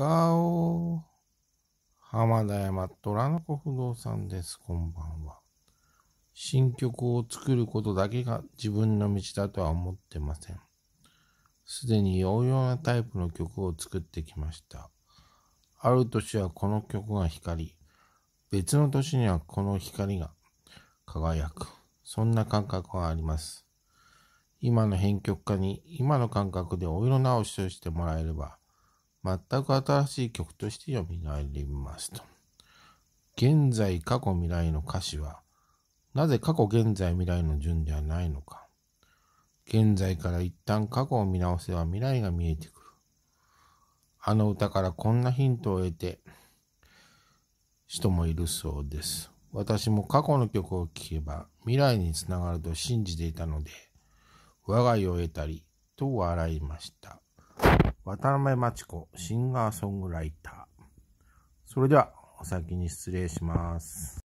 顔。浜田山虎の子不動産です。こんばんは。新曲を作ることだけが自分の道だとは思ってません。すでに洋々なタイプの曲を作ってきました。ある年はこの曲が光り、別の年にはこの光が輝く。そんな感覚があります。今の編曲家に今の感覚でお色直しをしてもらえれば、全く新しい曲として蘇りますと。現在、過去、未来の歌詞は、なぜ過去、現在、未来の順ではないのか。現在から一旦過去を見直せば未来が見えてくる。あの歌からこんなヒントを得て、人もいるそうです。私も過去の曲を聴けば未来につながると信じていたので、我が家を得たり、と笑いました。渡辺町子、シンガーソングライター。それでは、お先に失礼します。